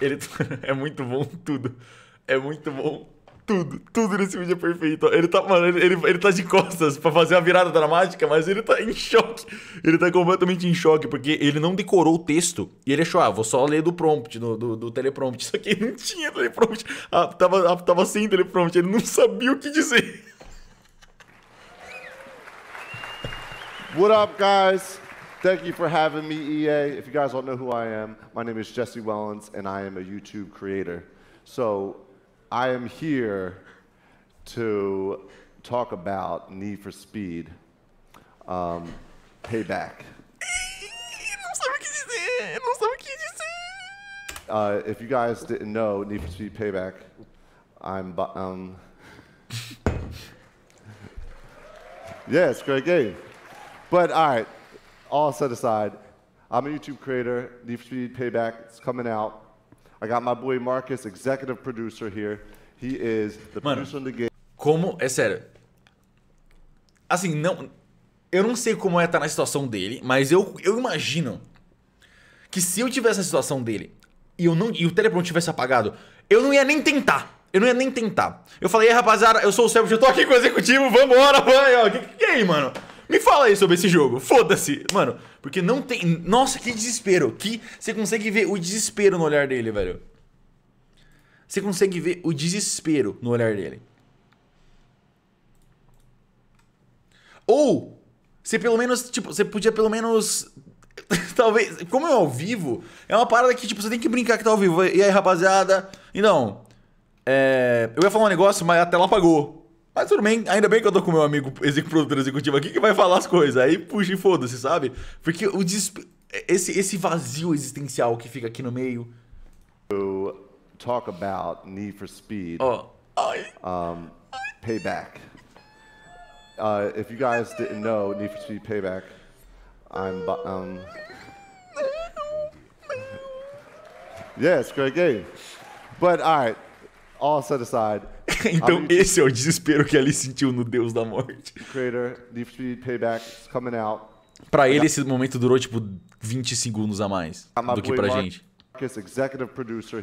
Ele é muito bom tudo. É muito bom tudo. Tudo nesse vídeo é perfeito. Ele tá, mano, ele, ele, ele tá de costas pra fazer uma virada dramática, mas ele tá em choque. Ele tá completamente em choque, porque ele não decorou o texto. E ele achou, ah, vou só ler do prompt, do, do, do teleprompt. Só que ele não tinha teleprompt. Ah, tava, ah, tava sem teleprompt, ele não sabia o que dizer. What up, guys? Thank you for having me, EA. If you guys don't know who I am, my name is Jesse Wellens, and I am a YouTube creator. So I am here to talk about Need for Speed um, Payback. Uh, if you guys didn't know, Need for Speed Payback, I'm. Um, yeah, it's a great game. But all right, all set aside. I'm a YouTube creator, Leaf Speed Payback, it's coming out. I got my boy Marcus, executive producer here. He is the Mano, producer on the game. Como, é sério. Assim, não. Eu não sei como é estar tá na situação dele, mas eu, eu imagino que se eu tivesse a situação dele e, eu não, e o teleprompter tivesse apagado, eu não ia nem tentar. Eu não ia nem tentar. Eu falei, rapaziada, eu sou o Sérgio, eu tô aqui com o executivo, vambora, vai, ó. Que, que, que é aí, mano? Me fala aí sobre esse jogo. Foda-se. Mano, porque não tem. Nossa, que desespero. Que você consegue ver o desespero no olhar dele, velho. Você consegue ver o desespero no olhar dele. Ou você pelo menos, tipo, você podia pelo menos talvez, como é ao vivo, é uma parada que tipo você tem que brincar que tá ao vivo. E aí, rapaziada? Então, é, eu ia falar um negócio, mas a tela apagou. Mas tudo bem, ainda bem que eu tô com meu amigo produtor executivo aqui que vai falar as coisas. Aí puxa e foda-se, sabe? Porque o desp... esse, esse vazio existencial que fica aqui no meio. Talk about need for speed. Oh. Ai. Um, payback. Uh, if you guys didn't know Need for Speed Payback, I'm. Um, yeah, it's a great game. But all right, all set aside. então esse é o desespero que ele sentiu no Deus da Morte. Para Pra ele, esse momento durou tipo 20 segundos a mais ah, do que pra gente. Puxou. producer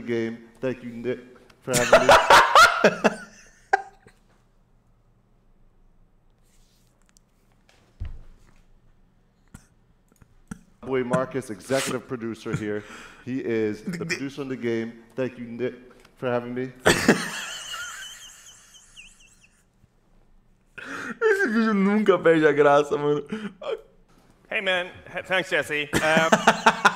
game. Nick, Marcus, executive producer here. He is the producer on the game. Thank you, Nick, for having me. Esse vídeo nunca perde a graça, mano. Hey man, thanks Jesse. Uh,